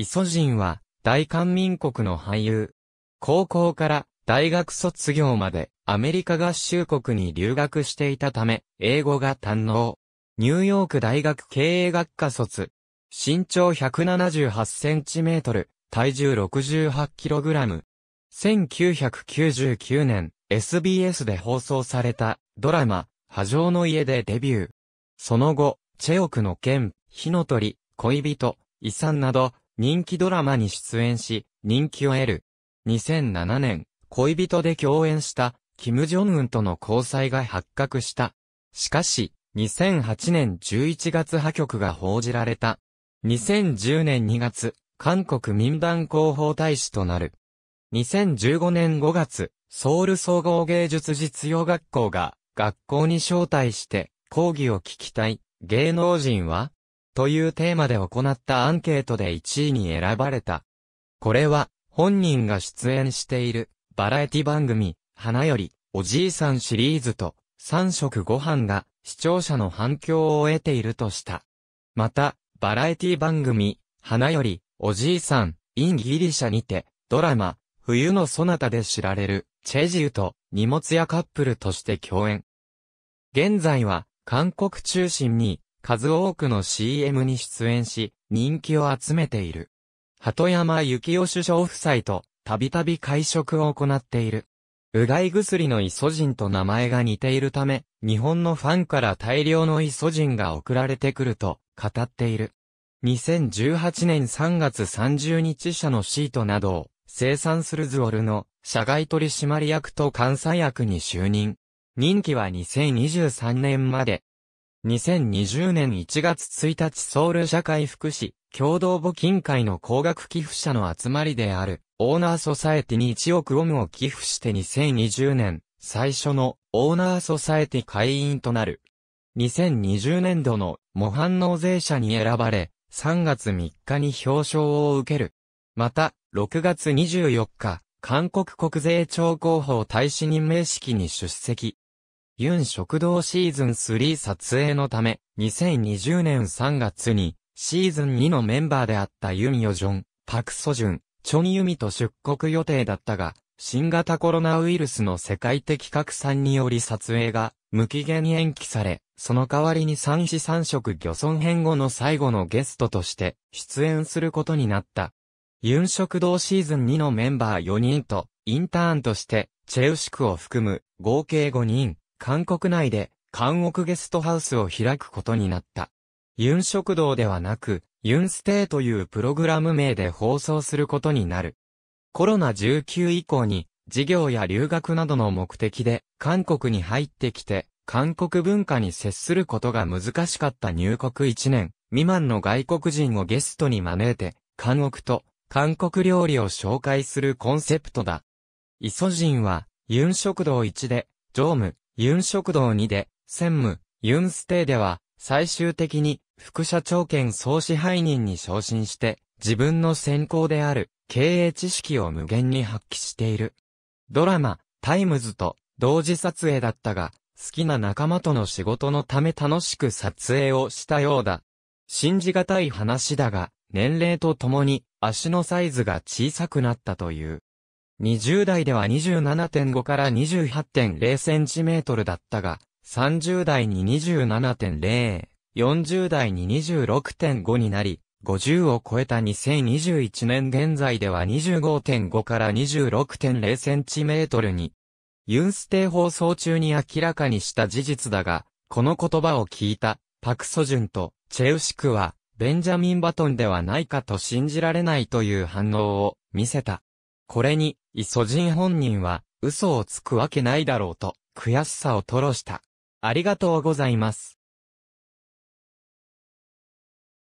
イソジンは、大韓民国の俳優。高校から大学卒業までアメリカ合衆国に留学していたため、英語が堪能。ニューヨーク大学経営学科卒。身長178センチメートル、体重68キログラム。1999年、SBS で放送されたドラマ、波状の家でデビュー。その後、チェオクの剣、火の鳥、恋人、遺産など、人気ドラマに出演し、人気を得る。2007年、恋人で共演した、キム・ジョンウンとの交際が発覚した。しかし、2008年11月破局が報じられた。2010年2月、韓国民団広報大使となる。2015年5月、ソウル総合芸術実用学校が学校に招待して講義を聞きたい芸能人はというテーマで行ったアンケートで1位に選ばれた。これは、本人が出演している、バラエティ番組、花より、おじいさんシリーズと、3食ご飯が、視聴者の反響を得ているとした。また、バラエティ番組、花より、おじいさん、インギリシャにて、ドラマ、冬のそなたで知られる、チェジウと、荷物屋カップルとして共演。現在は、韓国中心に、数多くの CM に出演し、人気を集めている。鳩山幸夫首相夫妻と、たびたび会食を行っている。うがい薬のイソジンと名前が似ているため、日本のファンから大量のイソジンが送られてくると語っている。2018年3月30日社のシートなどを生産するズオルの社外取締役と監査役に就任。任期は2023年まで2020年1月1日ソウル社会福祉共同募金会の高額寄付者の集まりであるオーナーソサエティに1億ウォムを寄付して2020年最初のオーナーソサエティ会員となる。2020年度の模範納税者に選ばれ、3月3日に表彰を受ける。また、6月24日、韓国国税庁広報大使任命式に出席。ユン食堂シーズン3撮影のため、2020年3月に、シーズン2のメンバーであったユン・ヨジョン、パク・ソジュン、チョン・ユミと出国予定だったが、新型コロナウイルスの世界的拡散により撮影が無期限延期され、その代わりに三子三食漁村編後の最後のゲストとして出演することになった。ユン食堂シーズン2のメンバー4人と、インターンとして、チェウシクを含む合計5人、韓国内で、韓国ゲストハウスを開くことになった。ユン食堂ではなく、ユンステイというプログラム名で放送することになる。コロナ19以降に、事業や留学などの目的で、韓国に入ってきて、韓国文化に接することが難しかった入国1年、未満の外国人をゲストに招いて、韓国と韓国料理を紹介するコンセプトだ。イソジンは、ユン食堂1で、常務、ユン食堂2で、専務、ユンステイでは、最終的に、副社長兼総支配人に昇進して、自分の先行である、経営知識を無限に発揮している。ドラマ、タイムズと、同時撮影だったが、好きな仲間との仕事のため楽しく撮影をしたようだ。信じがたい話だが、年齢とともに足のサイズが小さくなったという。20代では27.5から28.0センチメートルだったが、30代に27.0、40代に26.5になり、50を超えた2021年現在では25.5から26.0センチメートルに、ユンステイ放送中に明らかにした事実だが、この言葉を聞いた、パクソジュンとチェウシクは、ベンジャミン・バトンではないかと信じられないという反応を見せた。これに、イソジン本人は、嘘をつくわけないだろうと、悔しさを吐露した。ありがとうございます。